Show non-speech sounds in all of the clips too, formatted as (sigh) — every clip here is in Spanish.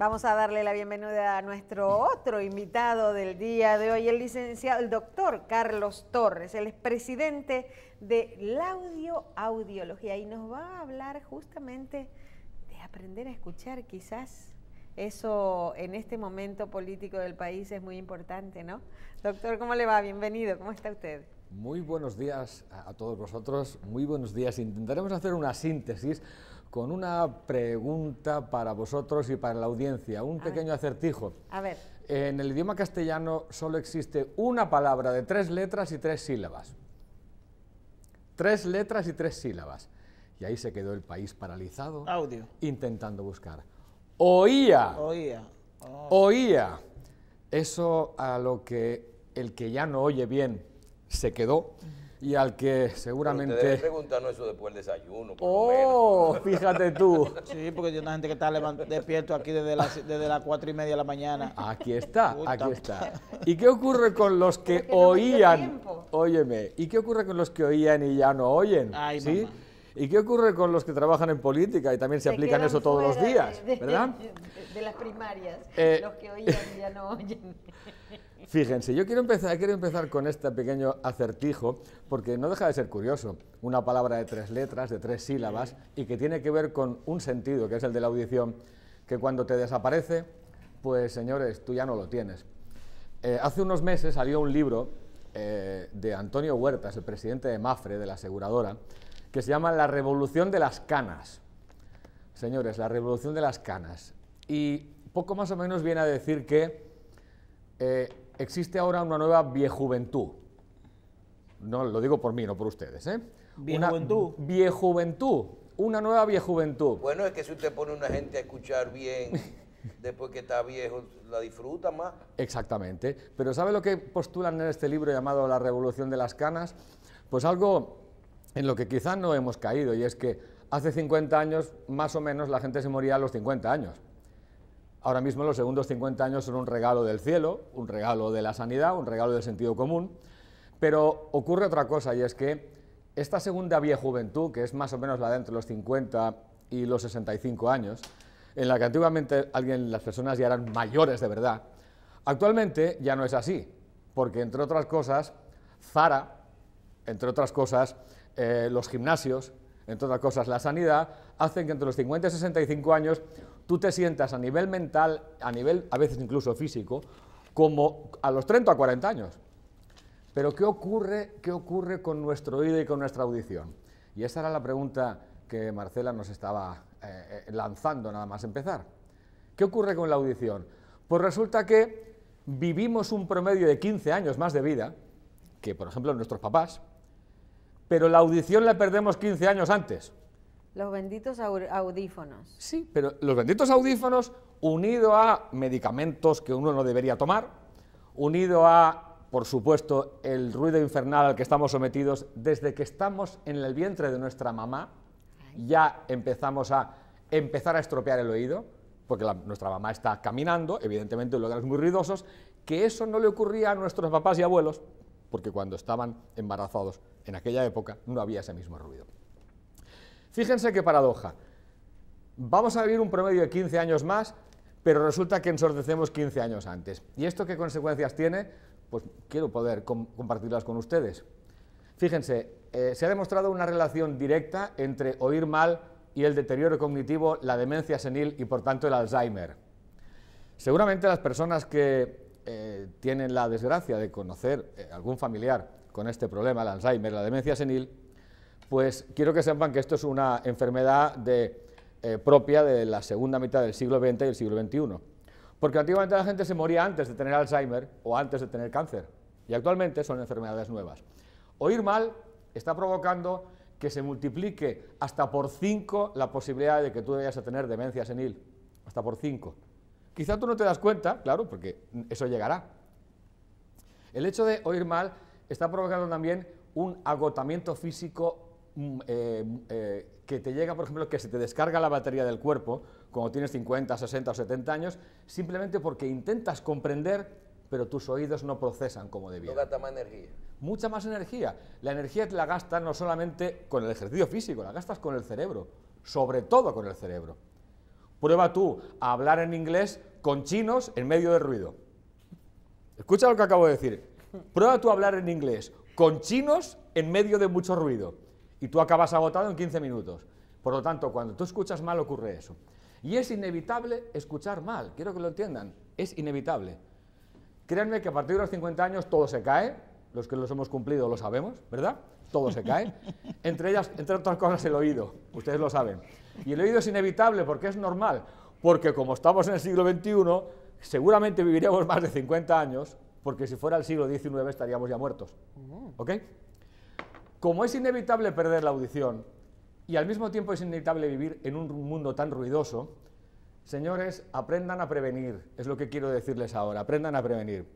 Vamos a darle la bienvenida a nuestro otro invitado del día de hoy, el licenciado, el doctor Carlos Torres, el presidente de Laudio Audiología y nos va a hablar justamente de aprender a escuchar, quizás eso en este momento político del país es muy importante, ¿no? Doctor, ¿cómo le va? Bienvenido, ¿cómo está usted? Muy buenos días a todos vosotros, muy buenos días. Intentaremos hacer una síntesis con una pregunta para vosotros y para la audiencia, un pequeño acertijo. A ver. En el idioma castellano solo existe una palabra de tres letras y tres sílabas. Tres letras y tres sílabas. Y ahí se quedó el país paralizado. Audio. Intentando buscar. Oía. Oía. Oh. Oía. Eso a lo que el que ya no oye bien se quedó y al que seguramente... Pero te preguntarnos eso después del desayuno. Por oh, (laughs) fíjate tú. Sí, porque hay una gente que está despierto aquí desde las, desde las cuatro y media de la mañana. Aquí está, aquí está. ¿Y qué ocurre con los que, oían? óyeme, ¿y qué ocurre con los que oían y ya no oyen? ¿sí? ¿Y qué ocurre con los que trabajan en política y también se, aplican eso todos los días? ¿Verdad? De, las primarias, eh, los que oían y ya no oyen. (laughs) Fíjense, yo quiero empezar, quiero empezar con este pequeño acertijo, porque no deja de ser curioso. Una palabra de tres letras, de tres sílabas, y que tiene que ver con un sentido, que es el de la audición, que cuando te desaparece, pues señores, tú ya no lo tienes. Eh, hace unos meses salió un libro eh, de Antonio Huertas, el presidente de Mafre, de la aseguradora, que se llama La Revolución de las Canas. Señores, la Revolución de las Canas. Y poco más o menos viene a decir que eh, existe ahora una nueva viejuventud. No lo digo por mí, no por ustedes. ¿eh? Viejuventud. Una viejuventud. Una nueva viejuventud. Bueno, es que si usted pone a una gente a escuchar bien, (laughs) después que está viejo, la disfruta más. Exactamente. Pero ¿sabe lo que postulan en este libro llamado La Revolución de las Canas? Pues algo en lo que quizás no hemos caído, y es que hace 50 años, más o menos, la gente se moría a los 50 años. Ahora mismo los segundos 50 años son un regalo del cielo, un regalo de la sanidad, un regalo del sentido común, pero ocurre otra cosa y es que esta segunda vieja juventud, que es más o menos la de entre los 50 y los 65 años, en la que antiguamente alguien, las personas ya eran mayores de verdad, actualmente ya no es así, porque entre otras cosas, Zara, entre otras cosas, eh, los gimnasios, entre otras cosas la sanidad, hacen que entre los 50 y 65 años tú te sientas a nivel mental, a nivel a veces incluso físico, como a los 30 o 40 años. Pero ¿qué ocurre, qué ocurre con nuestro oído y con nuestra audición? Y esa era la pregunta que Marcela nos estaba eh, eh, lanzando nada más empezar. ¿Qué ocurre con la audición? Pues resulta que vivimos un promedio de 15 años más de vida que, por ejemplo, nuestros papás, pero la audición la perdemos 15 años antes. Los benditos audífonos. Sí, pero los benditos audífonos unido a medicamentos que uno no debería tomar, unido a, por supuesto, el ruido infernal al que estamos sometidos desde que estamos en el vientre de nuestra mamá, ya empezamos a empezar a estropear el oído, porque nuestra mamá está caminando, evidentemente en lugares muy ruidosos, que eso no le ocurría a nuestros papás y abuelos, porque cuando estaban embarazados en aquella época no había ese mismo ruido. Fíjense qué paradoja. Vamos a vivir un promedio de 15 años más, pero resulta que ensordecemos 15 años antes. ¿Y esto qué consecuencias tiene? Pues quiero poder compartirlas con ustedes. Fíjense, eh, se ha demostrado una relación directa entre oír mal y el deterioro cognitivo, la demencia senil y por tanto el Alzheimer. Seguramente las personas que eh, tienen la desgracia de conocer eh, algún familiar con este problema, el Alzheimer, la demencia senil, pues quiero que sepan que esto es una enfermedad eh, propia de la segunda mitad del siglo XX y del siglo XXI. Porque antiguamente la gente se moría antes de tener Alzheimer o antes de tener cáncer. Y actualmente son enfermedades nuevas. Oír mal está provocando que se multiplique hasta por 5 la posibilidad de que tú vayas a tener demencia senil. Hasta por 5. Quizá tú no te das cuenta, claro, porque eso llegará. El hecho de oír mal está provocando también un agotamiento físico Mm, eh, eh, que te llega, por ejemplo, que se te descarga la batería del cuerpo cuando tienes 50, 60 o 70 años, simplemente porque intentas comprender, pero tus oídos no procesan como debían. No más energía. Mucha más energía. La energía la gastas no solamente con el ejercicio físico, la gastas con el cerebro, sobre todo con el cerebro. Prueba tú a hablar en inglés con chinos en medio de ruido. Escucha lo que acabo de decir. Prueba tú a hablar en inglés con chinos en medio de mucho ruido y tú acabas agotado en 15 minutos. Por lo tanto, cuando tú escuchas mal ocurre eso. Y es inevitable escuchar mal, quiero que lo entiendan, es inevitable. Créanme que a partir de los 50 años todo se cae, los que los hemos cumplido lo sabemos, ¿verdad? Todo se cae. (laughs) Entre ellas, entre otras cosas, el oído, ustedes lo saben. Y el oído es inevitable porque es normal, porque como estamos en el siglo XXI, seguramente viviríamos más de 50 años, porque si fuera el siglo XIX estaríamos ya muertos. ¿Ok? Como es inevitable perder la audición y al mismo tiempo es inevitable vivir en un mundo tan ruidoso, señores, aprendan a prevenir, es lo que quiero decirles ahora, aprendan a prevenir.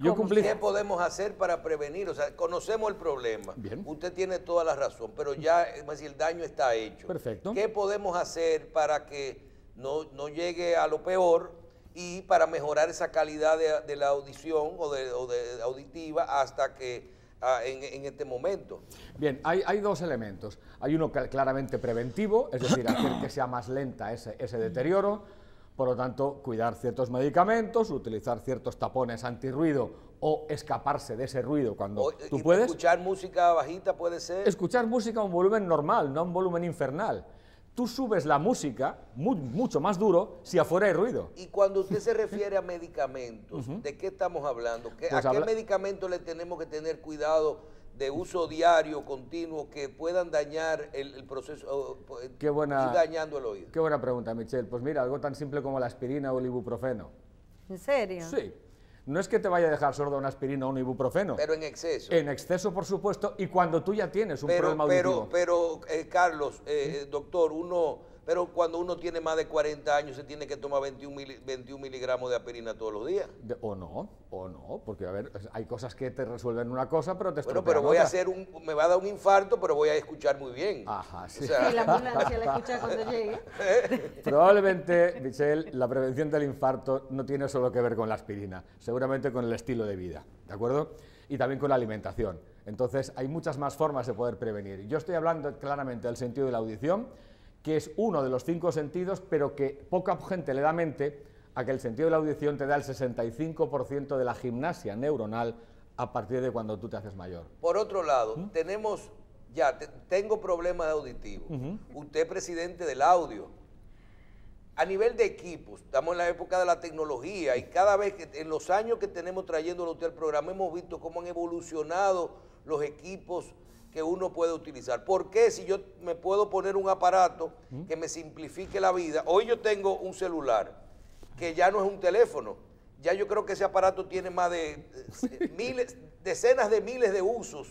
¿Qué podemos hacer para prevenir? O sea, conocemos el problema. Usted tiene toda la razón, pero ya es el daño está hecho. Perfecto. ¿Qué podemos hacer para que no, llegue a lo peor y para mejorar esa calidad de, la audición o, de, o auditiva hasta que Ah, en, este momento? Bien, hay, dos elementos. Hay uno claramente preventivo, es decir, hacer que sea más lenta ese, deterioro, por lo tanto, cuidar ciertos medicamentos, utilizar ciertos tapones antirruido o escaparse de ese ruido cuando tú puedes. Escuchar música bajita puede ser. Escuchar música a un volumen normal, no a un volumen infernal tú subes la música mucho más duro si afuera hay ruido. Y cuando usted se refiere a medicamentos, ¿de qué estamos hablando? ¿Qué, pues ¿A qué medicamentos le tenemos que tener cuidado de uso diario, continuo, que puedan dañar el, proceso, eh, qué dañando el oído? Qué buena pregunta, Michelle. Pues mira, algo tan simple como la aspirina o el ibuprofeno. ¿En serio? Sí, no es que te vaya a dejar sordo una aspirina o un ibuprofeno. Pero en exceso. En exceso, por supuesto, y cuando tú ya tienes un problema auditivo. Pero, pero eh, Carlos, eh, eh, doctor, uno pero cuando uno tiene más de 40 años, se tiene que tomar 21, miligramos de aspirina todos los días. o no, o no, porque a ver, hay cosas que te resuelven una cosa, pero te Bueno, pero voy a hacer un, me va a dar un infarto, pero voy a escuchar muy bien. Ajá, sí. O la ambulancia (laughs) la escucha cuando llegue. (laughs) Probablemente, Michelle, la prevención del infarto no tiene solo que ver con la aspirina, seguramente con el estilo de vida, ¿de acuerdo? Y también con la alimentación. Entonces, hay muchas más formas de poder prevenir. Yo estoy hablando claramente del sentido de la audición, que es uno de los cinco sentidos, pero que poca gente le da mente a que el sentido de la audición te da el 65% de la gimnasia neuronal a partir de cuando tú te haces mayor. Por otro lado, ¿Mm? tenemos, ya, tengo problemas de auditivo. Usted es presidente del audio. A nivel de equipos, estamos en la época de la tecnología y cada vez que, en los años que tenemos trayéndolo usted al programa, hemos visto cómo han evolucionado los equipos que uno puede utilizar. ¿Por qué si yo me puedo poner un aparato que me simplifique la vida? Hoy yo tengo un celular que ya no es un teléfono. Ya yo creo que ese aparato tiene más de eh, miles, decenas de miles de usos.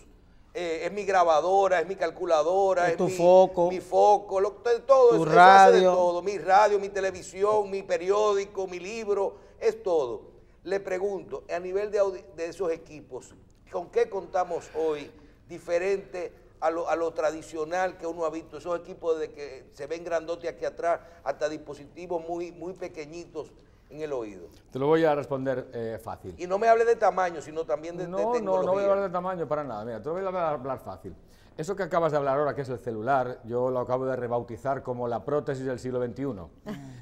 Eh, es mi grabadora, es mi calculadora, es, tu mi, foco, mi foco, todo, es, radio. todo, mi radio, mi televisión, mi periódico, mi libro, es todo. Le pregunto, a nivel de, de esos equipos, ¿con qué contamos hoy diferente a lo, tradicional que uno ha visto, esos equipos de que se ven grandotes aquí atrás, hasta dispositivos muy, muy pequeñitos en el oído. Te lo voy a responder eh, fácil. Y no me hable de tamaño, sino también de, de tecnología. No, no voy a hablar de tamaño para nada. Mira, te lo voy a hablar, hablar fácil. Eso que acabas de hablar ahora, que es el celular, yo lo acabo de rebautizar como la prótesis del siglo XXI.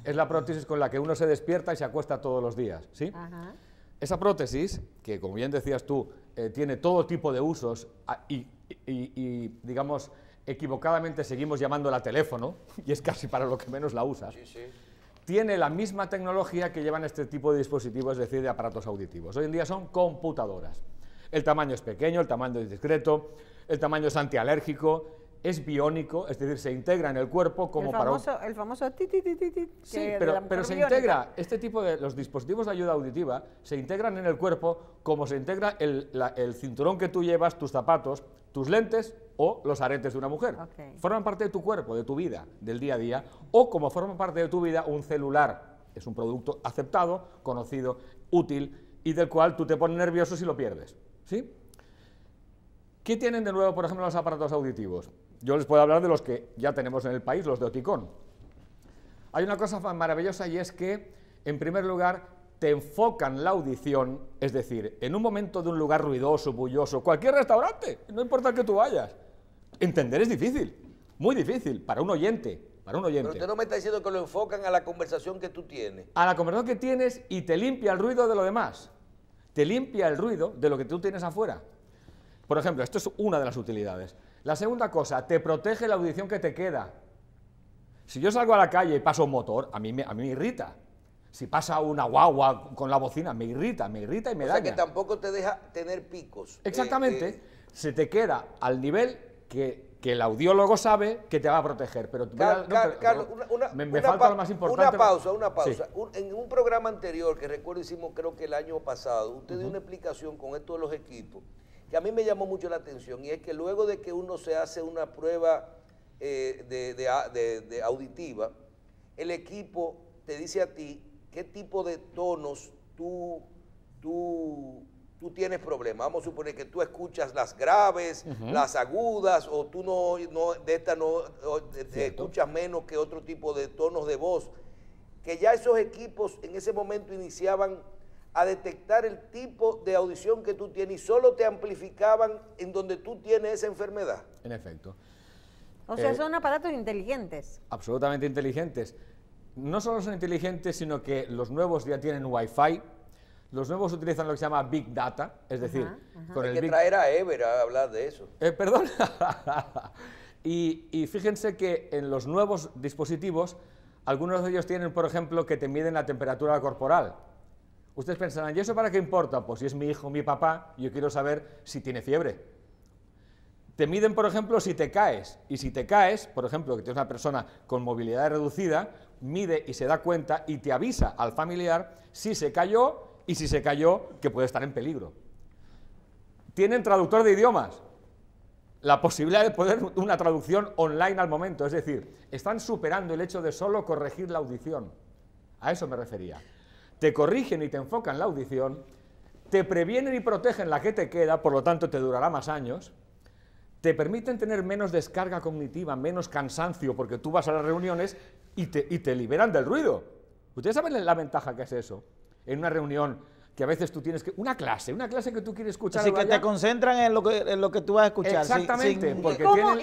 es la prótesis con la que uno se despierta y se acuesta todos los días, ¿sí? Ajá. Esa prótesis, que como bien decías tú, eh, tiene todo tipo de usos ah, y, digamos, equivocadamente seguimos llamándola teléfono, (laughs) y es casi para lo que menos la usas, tiene la misma tecnología que llevan este tipo de dispositivos, es decir, de aparatos auditivos. Hoy en día son computadoras. El tamaño es pequeño, el tamaño es discreto, el tamaño es antialérgico, es biónico, es decir, se integra en el cuerpo como el famoso, para... El famoso Sí, pero, se integra, este tipo de, los dispositivos de ayuda auditiva se integran en el cuerpo como se integra el, cinturón que tú llevas, tus zapatos, tus lentes o los aretes de una mujer. Forman parte de tu cuerpo, de tu vida, del día a día, o como forma parte de tu vida un celular. Es un producto aceptado, conocido, útil y del cual tú te pones nervioso si lo pierdes. ¿Sí? ¿Qué tienen de nuevo, por ejemplo, los aparatos auditivos? Yo les puedo hablar de los que ya tenemos en el país, los de Oticón. Hay una cosa maravillosa y es que, en primer lugar, te enfocan la audición, es decir, en un momento de un lugar ruidoso, bulloso, cualquier restaurante, no importa que tú vayas. Entender es difícil, muy difícil, para un oyente, para un oyente. Pero usted no me está diciendo que lo enfocan a la conversación que tú tienes. A la conversación que tienes y te limpia el ruido de lo demás. Te limpia el ruido de lo que tú tienes afuera. Por ejemplo, esto es una de las utilidades. La segunda cosa, te protege la audición que te queda. Si yo salgo a la calle y paso un motor, a mí me, a mí me irrita. Si pasa una guagua con la bocina, me irrita, me irrita y me da. O sea que tampoco te deja tener picos. Eh, Exactamente. Eh. Se te queda al nivel que, el audiólogo sabe que te va a proteger. Pero me, falta lo más importante. Una pausa, una pausa. en un programa anterior que recuerdo hicimos creo que el año pasado, usted dio una explicación con esto de los equipos que a mí me llamó mucho la atención y es que luego de que uno se hace una prueba eh, de, auditiva, el equipo te dice a ti qué tipo de tonos tú, tú, tú tienes problemas. Vamos a suponer que tú escuchas las graves, las agudas, o tú no, no de esta no te escuchas menos que otro tipo de tonos de voz. Que ya esos equipos en ese momento iniciaban a detectar el tipo de audición que tú tienes y solo te amplificaban en donde tú tienes esa enfermedad. En efecto. O sea, eh, son aparatos inteligentes. Absolutamente inteligentes. No solo son inteligentes, sino que los nuevos ya tienen Wi-Fi. Los nuevos utilizan lo que se llama Big Data, es decir... que traer a Ever a hablar de eso. Eh, perdón. (laughs) y fíjense que en los nuevos dispositivos, algunos de ellos tienen, por ejemplo, que te miden la temperatura corporal. Ustedes pensarán, ¿y eso para qué importa? Pues si es mi hijo, mi papá, yo quiero saber si tiene fiebre. Te miden, por ejemplo, si te caes. Y si te caes, por ejemplo, que tienes una persona con movilidad reducida, mide y se da cuenta y te avisa al familiar si se cayó y si se cayó que puede estar en peligro. Tienen traductor de idiomas. La posibilidad de poder una traducción online al momento. Es decir, están superando el hecho de solo corregir la audición. A eso me refería te corrigen y te enfocan la audición, te previenen y protegen la que te queda, por lo tanto te durará más años, te permiten tener menos descarga cognitiva, menos cansancio, porque tú vas a las reuniones y te, te liberan del ruido. Ustedes saben la ventaja que es eso. En una reunión que a veces tú tienes que... Una clase, una clase que tú quieres escuchar. Así que te concentran en lo que, lo que tú vas a escuchar. Exactamente. ¿Y,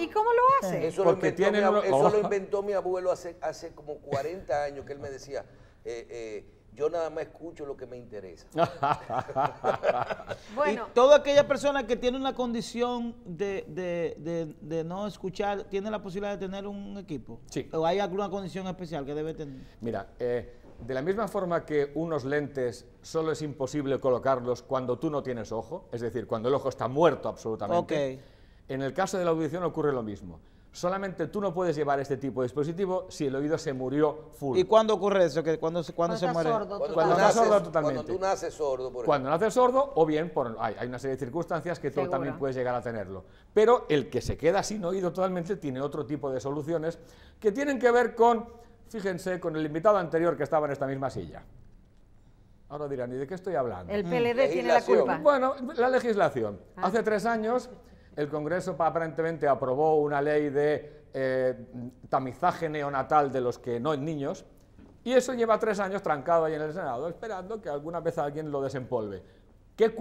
cómo, lo hace? Eh, eso, lo (laughs) inventó, mi, abuelo, hace, hace como 40 años, que él me decía... Eh, eh, yo nada más escucho lo que me interesa. (laughs) (laughs) Y toda aquella persona que tiene una condición de, no escuchar, ¿tiene la posibilidad de tener un equipo? Sí. ¿O hay alguna condición especial que debe tener? Mira, eh, de la misma forma que unos lentes solo es imposible colocarlos cuando tú no tienes ojo, es decir, cuando el ojo está muerto absolutamente, okay. en el caso de la audición ocurre lo mismo. Solamente tú no puedes llevar este tipo de dispositivo si el oído se murió full. ¿Y cuándo ocurre eso? ¿Que cuando, cuando, se muere? Sordo, cuando, cuando sordo totalmente. Cuando tú naces sordo, por ejemplo. Cuando sordo o bien hay, una serie de circunstancias que tú también puedes llegar a tenerlo. Pero el que se queda sin oído totalmente tiene otro tipo de soluciones que tienen que ver con, fíjense, con el invitado anterior que estaba en esta misma silla. Ahora dirán, ¿y de qué estoy hablando? El mm. PLD tiene la culpa. Bueno, la legislación. Ah. Hace tres años el Congreso aparentemente aprobó una ley de eh, tamizaje neonatal de los que no niños, y eso lleva tres años trancado ahí en el Senado, esperando que alguna vez alguien lo desempolve. ¿Qué,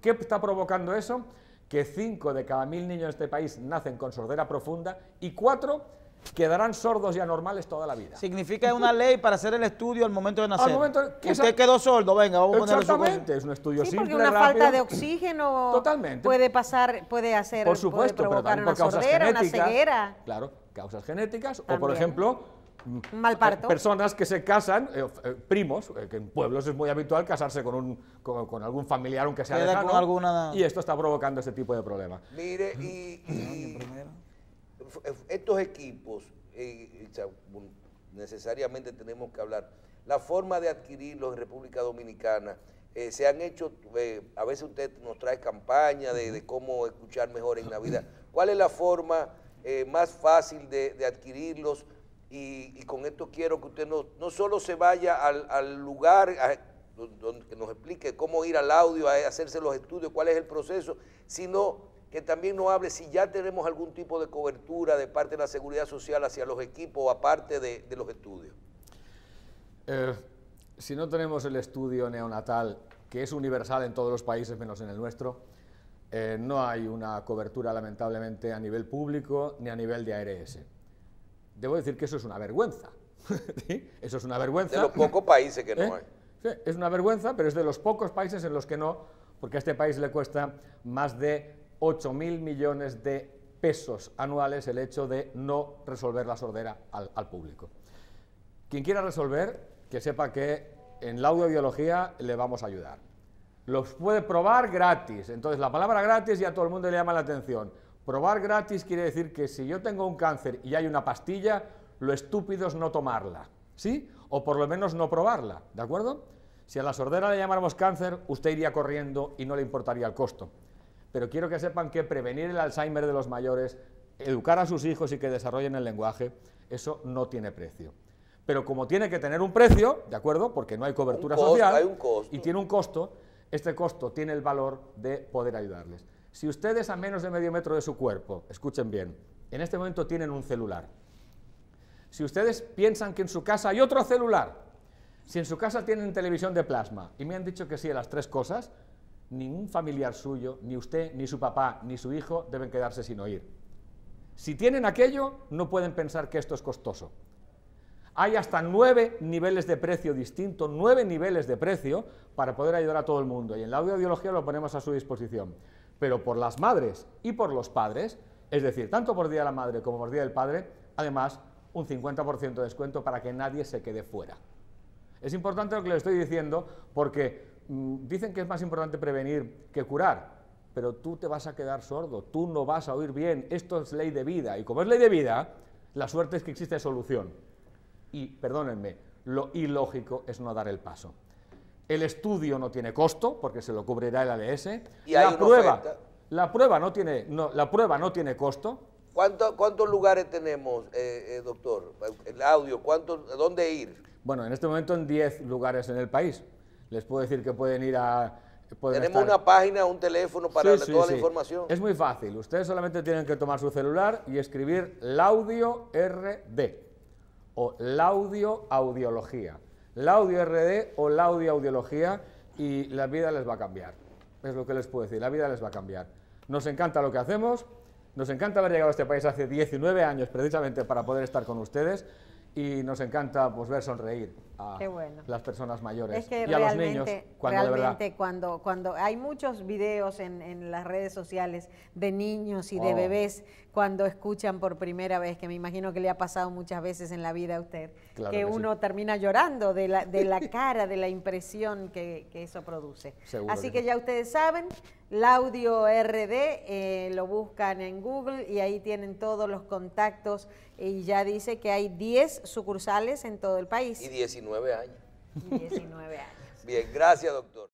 qué está provocando eso? Que cinco de cada mil niños en este país nacen con sordera profunda y cuatro quedarán sordos y anormales toda la vida. Significa una ley para hacer el estudio al momento de nacer. Al momento, que Usted quedó sordo, venga, vamos a ponerlo Exactamente, es un estudio sí, porque una falta de oxígeno Totalmente. puede pasar, puede hacer, por supuesto, provocar una sordera, una ceguera. Claro, causas genéticas o, por ejemplo, Mal parto. Personas que se casan, eh, eh, primos, eh, que en pueblos es muy habitual casarse con, un, con, algún familiar, aunque sea de alguna... y esto está provocando este tipo de problemas. Mire, y eh, estos equipos, eh, necesariamente tenemos que hablar, la forma de adquirirlos en República Dominicana, eh, se han hecho, a veces usted nos trae campaña de, cómo escuchar mejor en Navidad. ¿Cuál es la forma más fácil de, adquirirlos? Y, con esto quiero que usted no, no solo se vaya al, lugar, donde, nos explique cómo ir al audio, a hacerse los estudios, cuál es el proceso, sino que también nos hable si ya tenemos algún tipo de cobertura de parte de la seguridad social hacia los equipos, aparte de, los estudios. Eh, si no tenemos el estudio neonatal, que es universal en todos los países menos en el nuestro, eh, no hay una cobertura lamentablemente a nivel público ni a nivel de ARS. Debo decir que eso es una vergüenza. (laughs) Eso es una vergüenza. De los pocos países que no ¿Eh? hay. es una vergüenza, pero es de los pocos países en los que no, porque a este país le cuesta más de 8.000 millones de pesos anuales el hecho de no resolver la sordera al, público. Quien quiera resolver, que sepa que en la audiobiología le vamos a ayudar. Los puede probar gratis. Entonces, la palabra gratis ya a todo el mundo le llama la atención. Probar gratis quiere decir que si yo tengo un cáncer y hay una pastilla, lo estúpido es no tomarla, ¿sí? O por lo menos no probarla, ¿de acuerdo? Si a la sordera le llamáramos cáncer, usted iría corriendo y no le importaría el costo pero quiero que sepan que prevenir el Alzheimer de los mayores, educar a sus hijos y que desarrollen el lenguaje, eso no tiene precio. Pero como tiene que tener un precio, ¿de acuerdo? Porque no hay cobertura social y tiene un costo, este costo tiene el valor de poder ayudarles. Si ustedes a menos de medio metro de su cuerpo, escuchen bien, en este momento tienen un celular. Si ustedes piensan que en su casa hay otro celular, si en su casa tienen televisión de plasma y me han dicho que sí a las tres cosas, ningún familiar suyo, ni usted, ni su papá, ni su hijo deben quedarse sin oír. Si tienen aquello, no pueden pensar que esto es costoso. Hay hasta nueve niveles de precio distintos, nueve niveles de precio para poder ayudar a todo el mundo. Y en la audiología lo ponemos a su disposición. Pero por las madres y por los padres, es decir, tanto por Día de la Madre como por Día del Padre, además un 50% de descuento para que nadie se quede fuera. Es importante lo que le estoy diciendo porque Mm, dicen que es más importante prevenir que curar, pero tú te vas a quedar sordo, tú no vas a oír bien, esto es ley de vida, y como es ley de vida, la suerte es que existe solución. Y, perdónenme, lo ilógico es no dar el paso. El estudio no tiene costo, porque se lo cubrirá el ADS ¿Y la, prueba, la, prueba no tiene, la prueba no tiene costo, ¿Cuántos lugares tenemos, eh, eh, doctor? El audio, ¿cuántos, ¿dónde ir? Bueno, en este momento en 10 lugares en el país les puedo decir que pueden ir a... Tenemos una página, un teléfono para toda la información. Es muy fácil. Ustedes solamente tienen que tomar su celular y escribir audio RD o Laudio Audiología. audio RD o Laudio Audiología y la vida les va a cambiar. Es lo que les puedo decir, la vida les va a cambiar. Nos encanta lo que hacemos, nos encanta haber llegado a este país hace 19 años precisamente para poder estar con ustedes y nos encanta pues, ver sonreír las personas mayores y a los niños. Cuando realmente cuando, cuando hay muchos videos en, las redes sociales de niños y de oh. bebés cuando escuchan por primera vez, que me imagino que le ha pasado muchas veces en la vida a usted, que, uno termina llorando de la, de la (laughs) cara, de la impresión que, eso produce. Así que, ya ustedes saben, audio RD, eh, lo buscan en Google y ahí tienen todos los contactos y ya dice que hay 10 sucursales en todo el país. Y 19 19 años. 19 años. Bien, gracias, doctor.